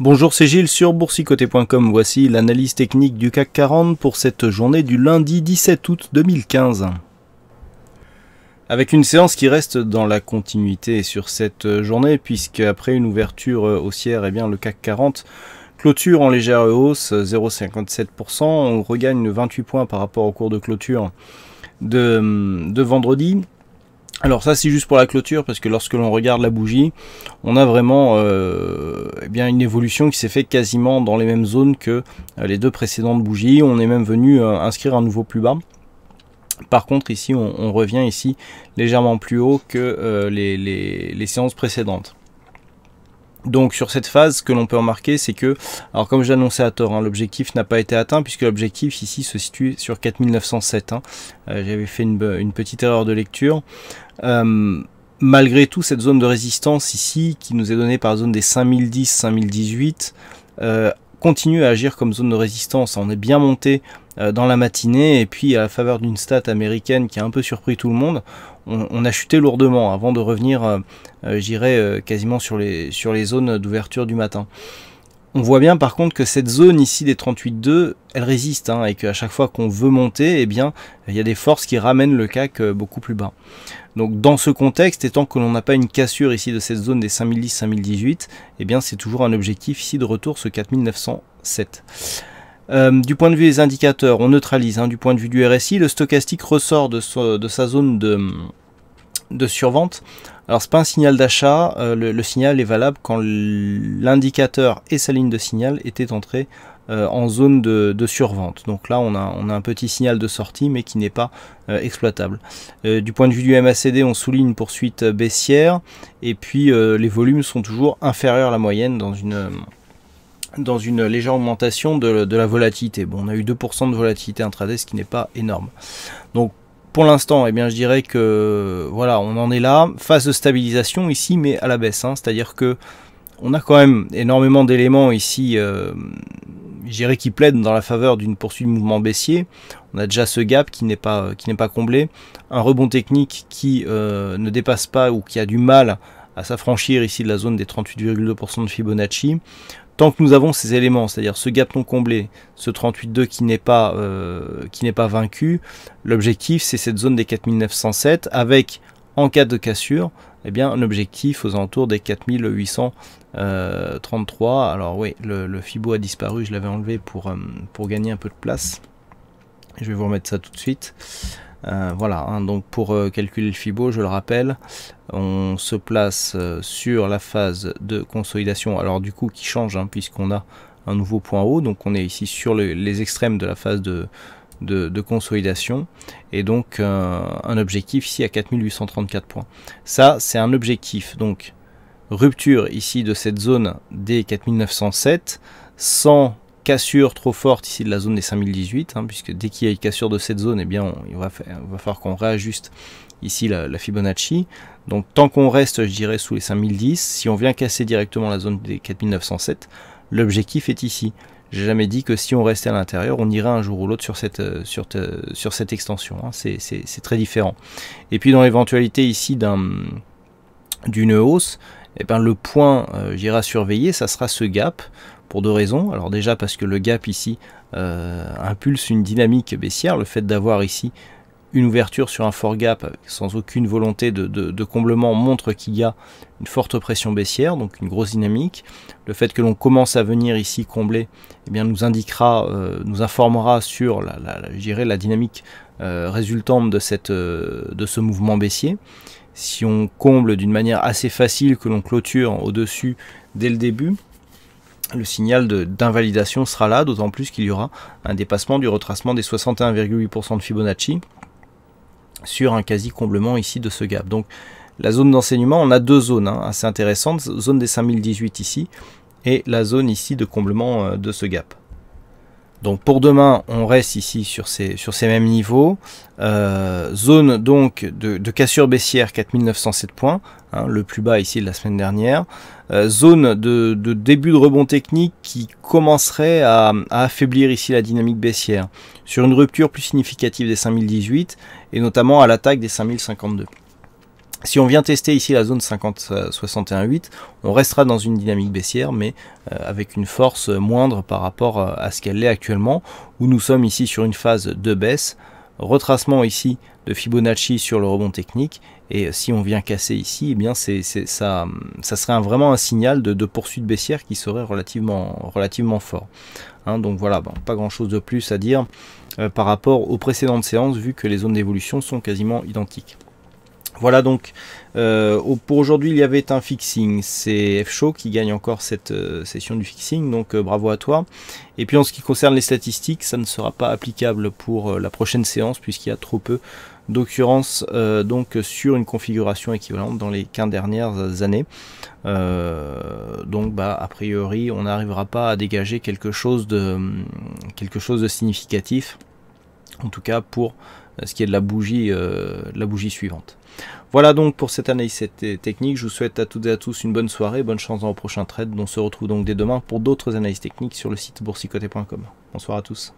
Bonjour, c'est Gilles sur boursicoté.com. Voici l'analyse technique du CAC 40 pour cette journée du lundi 17 août 2015. Avec une séance qui reste dans la continuité sur cette journée, puisque après une ouverture haussière, eh bien, le CAC 40 clôture en légère hausse, 0,57%. On regagne 28 points par rapport au cours de clôture de vendredi. Alors ça c'est juste pour la clôture parce que lorsque l'on regarde la bougie, on a vraiment euh, eh bien une évolution qui s'est faite quasiment dans les mêmes zones que euh, les deux précédentes bougies. On est même venu euh, inscrire un nouveau plus bas. Par contre ici on, revient ici légèrement plus haut que les séances précédentes. Donc sur cette phase, ce que l'on peut remarquer, c'est que, alors comme j'ai annoncé à tort, hein, l'objectif n'a pas été atteint puisque l'objectif ici se situe sur 4907. Hein. Euh, j'avais fait une, petite erreur de lecture. Euh, malgré tout, cette zone de résistance ici, qui nous est donnée par la zone des 5010-5018, euh, continue à agir comme zone de résistance. On est bien monté dans la matinée et puis à la faveur d'une stat américaine qui a un peu surpris tout le monde, on, a chuté lourdement avant de revenir, euh, euh, j'irais, euh, quasiment sur les, sur les zones d'ouverture du matin. On voit bien par contre que cette zone ici des 38.2, elle résiste hein, et qu'à chaque fois qu'on veut monter, eh bien, il y a des forces qui ramènent le CAC beaucoup plus bas. Donc dans ce contexte, étant que l'on n'a pas une cassure ici de cette zone des 5010-5018, eh bien c'est toujours un objectif ici de retour ce 4907. Euh, du point de vue des indicateurs, on neutralise. Hein. du point de vue du RSI, le stochastique ressort de, sa zone de, de survente. Alors n'est pas un signal d'achat, euh, le, signal est valable quand l'indicateur et sa ligne de signal étaient entrés euh, en zone de, survente. Donc là on a, un petit signal de sortie mais qui n'est pas exploitable. du point de vue du MACD on souligne une poursuite baissière et puis les volumes sont toujours inférieurs à la moyenne dans une dans une légère augmentation de, la volatilité. Bon, on a eu 2% de volatilité intraday, ce qui n'est pas énorme. Donc pour l'instant, eh bien, je dirais que voilà, on en est là. Phase de stabilisation ici, mais à la baisse. Hein. C'est-à-dire que on a quand même énormément d'éléments ici, euh, je dirais, qui plaident dans la faveur d'une poursuite de mouvement baissier. On a déjà ce gap qui n'est pas, qui n'est pas comblé, un rebond technique qui euh, ne dépasse pas ou qui a du mal à s'affranchir ici de la zone des 38,2% de Fibonacci tant que nous avons ces éléments, c'est-à-dire ce gap non comblé, ce 38.2 qui n'est pas, euh, qui n'est pas vaincu, l'objectif c'est cette zone des 4907 avec, en cas de cassure, eh bien, un objectif aux alentours des 4833. Euh, Alors oui, le, Fibo a disparu, je l'avais enlevé pour, euh, pour gagner un peu de place. Je vais vous remettre ça tout de suite. Euh, voilà, hein, donc pour euh, calculer le FIBO, je le rappelle, on se place euh, sur la phase de consolidation, alors du coup qui change hein, puisqu'on a un nouveau point haut, donc on est ici sur les extrêmes de la phase de, de, consolidation et donc un objectif ici à 4834 points. Ça, c'est un objectif. Donc, rupture ici de cette zone des 4907 sans cassure trop forte ici de la zone des 5018, hein, puisque dès qu'il y a une cassure de cette zone, eh bien, on, il, va faire, va falloir qu'on réajuste ici la, Fibonacci. Donc tant qu'on reste, je dirais, sous les 5010, si on vient casser directement la zone des 4907, l'objectif est ici. J'ai jamais dit que si on restait à l'intérieur, on irait un jour ou l'autre sur cette, euh, euh, cette extension. Hein. C'est très différent. Et puis dans l'éventualité ici d'une hausse, eh ben, le point, euh, j'irai surveiller, ça sera ce gap, pour deux raisons. Alors déjà parce que le gap ici euh, impulse une dynamique baissière, le fait d'avoir ici une ouverture sur un fort gap sans aucune volonté de, comblement montre qu'il y a une forte pression baissière, donc une grosse dynamique. Le fait que l'on commence à venir ici combler eh bien, nous indiquera, euh, nous informera sur la, dynamique résultante de, de ce mouvement baissier si on comble d'une manière assez facile que l'on clôture au-dessus dès le début, le signal d'invalidation sera là, d'autant plus qu'il y aura un dépassement du retracement des 61,8% de Fibonacci sur un quasi-comblement ici de ce gap. Donc la zone d'enseignement, on a deux zones hein, assez intéressantes, zone des 5018 ici et la zone ici de comblement euh, de ce gap. Donc pour demain, on reste ici sur ces, sur ces mêmes niveaux. Euh, zone donc de, cassure baissière 4907 points, hein, le plus bas ici de la semaine dernière. Euh, zone de, début de rebond technique qui commencerait à, à, affaiblir ici la dynamique baissière sur une rupture plus significative des 5018 et notamment à l'attaque des 5052. Si on vient tester ici la zone 50-61-8, on restera dans une dynamique baissière, mais euh, avec une force moindre par rapport euh, à ce qu'elle est actuellement, où nous sommes ici sur une phase de baisse, retracement ici de Fibonacci sur le rebond technique, et euh, si on vient casser ici, eh bien c'est, ça, ça serait vraiment un signal de, poursuite baissière qui serait relativement, relativement fort. Hein. donc voilà, pas grand-chose de plus à dire par rapport aux précédentes séances, vu que les zones d'évolution sont quasiment identiques. Voilà donc, euh, pour aujourd'hui il y avait un fixing, c'est F-Show qui gagne encore cette euh, session du fixing, donc euh, bravo à toi. Et puis en ce qui concerne les statistiques, ça ne sera pas applicable pour la prochaine séance puisqu'il y a trop peu d'occurrences donc sur une configuration équivalente dans les 15 dernières années. donc bah a priori on n'arrivera pas à dégager quelque chose de, quelque chose de significatif en tout cas pour euh, ce qui est de la bougie, euh, la bougie suivante. Voilà donc pour cette analyse technique. Je vous souhaite à toutes et à tous une bonne soirée, bonne chance dans le prochain trade. On se retrouve donc dès demain pour d'autres analyses techniques sur le site boursicoté.com. Bonsoir à tous.